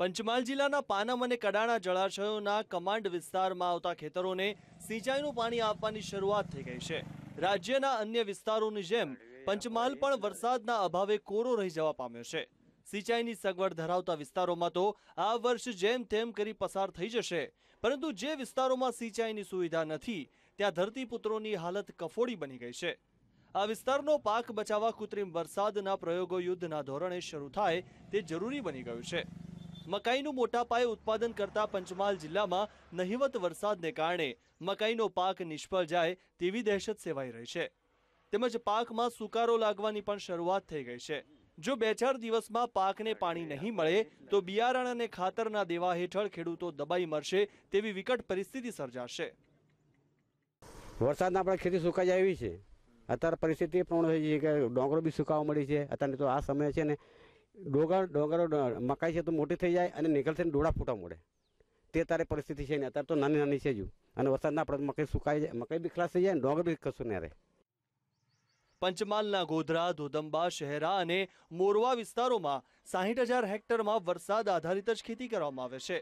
પંચમહાલ જિલ્લાના પાનમ અને કડાણા જળાશયોના કમાન્ડ વિસ્તારમાં આવતા ખેતરોને સિંચાઈનું પાણી આપવાની શરૂઆત થઈ ગઈ છે રાજ્યના અન્ય વિસ્તારોની જેમ પંચમહાલ પણ વરસાદના અભાવે કોરો રહી જવા પામ્યો છે સિંચાઈની સગવડ ધરાવતા વિસ્તારોમાં તો આ વર્ષ જેમ તેમ કરી પસાર થઈ જશે પરંતુ જે વિસ્તારોમાં સિંચાઈની સુવિધા નથી ત્યાં ધરતીપુત્રોની હાલત કફોડી બની ગઈ છે આ વિસ્તારનો પાક બચાવવા કૃત્રિમ વરસાદના પ્રયોગો યુદ્ધના ધોરણે શરૂ થાય તે જરૂરી બની ગયું છે મકાઈનું મોટા પાયે ઉત્પાદન કરતા પંચમહાલ જિલ્લામાં નહિવત વરસાદને કારણે મકાઈનો પાક નિષ્ફળ જાય તેવી દહેશત સેવાઈ રહી છે તેમજ પાકમાં સુકારો લાગવાની પણ શરૂઆત થઈ ગઈ છે જો બે ચાર દિવસમાં પાકને પાણી નહીં મળે તો બિયારણ અને ખાતરના દેવા હેઠળ ખેડૂતો દબાઈ મળશે તેવી વિકટ પરિસ્થિતિ સર્જાશે વરસાદના આપણે ખેતી સુકાઈ આવી છે અત્યારે પરિસ્થિતિ પણ થઈ છે કે ડોંગરો બી સુકાવા મળી છે અત્યારે તો આ સમય છે ને ડોગર ડોગરો મકાઈ છે તો મોટી થઈ જાય અને નીકળશે ને ડોળા ફૂટા મળે તે તારે પરિસ્થિતિ છે ને અત્યારે તો નાની નાની છે જ અને વરસાદના આપણે મકાઈ સુકાઈ જાય મકાઈ બી ખલાસ થઈ જાય ને ડોગર બી કશું નહીં રહે પંચમહાલના ગોધરા ધોદંબા શહેરા અને મોરવા વિસ્તારોમાં સાહીઠ હજાર હેક્ટરમાં વરસાદ આધારિત જ ખેતી કરવામાં આવે છે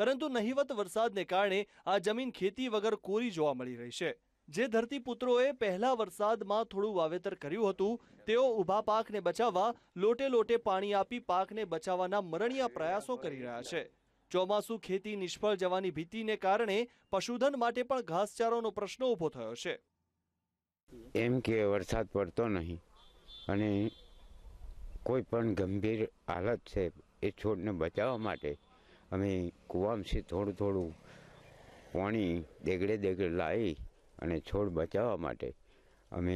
પરંતુ નહિવત વરસાદને કારણે આ જમીન ખેતી વગર કોરી જોવા મળી રહી છે જે ધરતી પુત્રોએ પહેલા વરસાદમાં થોડું વાવેતર કર્યું હતું તેઓ ઊભા પાકને બચાવવા લોટે લોટે પાણી આપી પાકને બચાવવાના મરણિયા પ્રયાસો કરી રહ્યા છે ચોમાસું ખેતી નિષ્ફળ જવાની ભીતિને કારણે પશુધન માટે પણ ઘાસચારોનો પ્રશ્ન ઊભો થયો છે એમ કે વરસાદ પડતો નહીં અને કોઈ પણ ગંભીર હાલત છે એ છોડને બચાવવા માટે અમે કુવામથી થોડું થોડું પાણી દેગડે દેગડે લાવી અને છોડ બચાવવા માટે અમે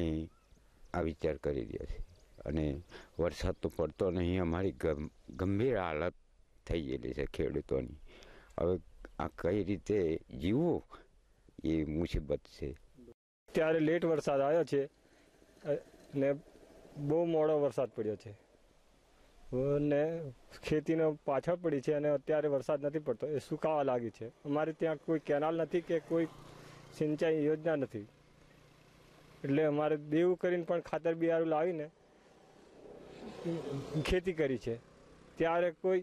આ વિચાર કરી રહ્યા છીએ અને વરસાદ તો પડતો નહીં અમારી ગંભીર હાલત થઈ ગયેલી છે ખેડૂતોની હવે આ કઈ રીતે જીવવું એ મુસીબત છે ત્યારે લેટ વરસાદ આવ્યો છે ને બહુ મોડો વરસાદ પડ્યો છે ને ખેતીનો પાછળ પડી છે અને અત્યારે વરસાદ નથી પડતો એ સુકાવા લાગી છે અમારે ત્યાં કોઈ કેનાલ નથી કે કોઈ સિંચાઈ યોજના નથી એટલે અમારે દેવું કરીને પણ ખાતર બિયારું લાવીને ખેતી કરી છે ત્યારે કોઈ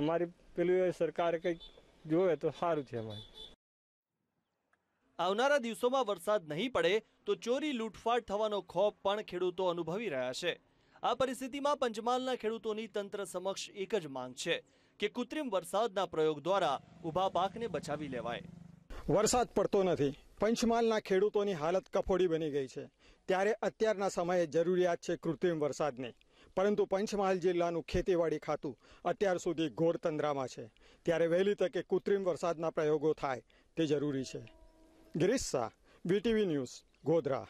અમારી પેલું સરકારે કંઈક જોવે તો સારું છે અમારે આવનારા દિવસોમાં વરસાદ નહીં પડે તો ચોરી લૂંટફાટ થવાનો ખોફ પણ ખેડૂતો અનુભવી રહ્યા છે આ પરિસ્થિતિમાં પંચમહાલના ખેડૂતોની તંત્ર સમક્ષ એક જ માંગ છે કે કૃત્રિમ વરસાદના પ્રયોગ દ્વારા ઊભા પાકને બચાવી લેવાય વરસાદ પડતો નથી પંચમહાલના ખેડૂતોની હાલત કફોડી બની ગઈ છે ત્યારે અત્યારના સમયે જરૂરિયાત છે કૃત્રિમ વરસાદની પરંતુ પંચમહાલ જિલ્લાનું ખેતીવાડી ખાતું અત્યાર સુધી ઘોર તંદ્રામાં છે ત્યારે વહેલી તકે કૃત્રિમ વરસાદના પ્રયોગો થાય તે જરૂરી છે ગિરીશ શાહ બીટીવી ન્યૂઝ ગોધરા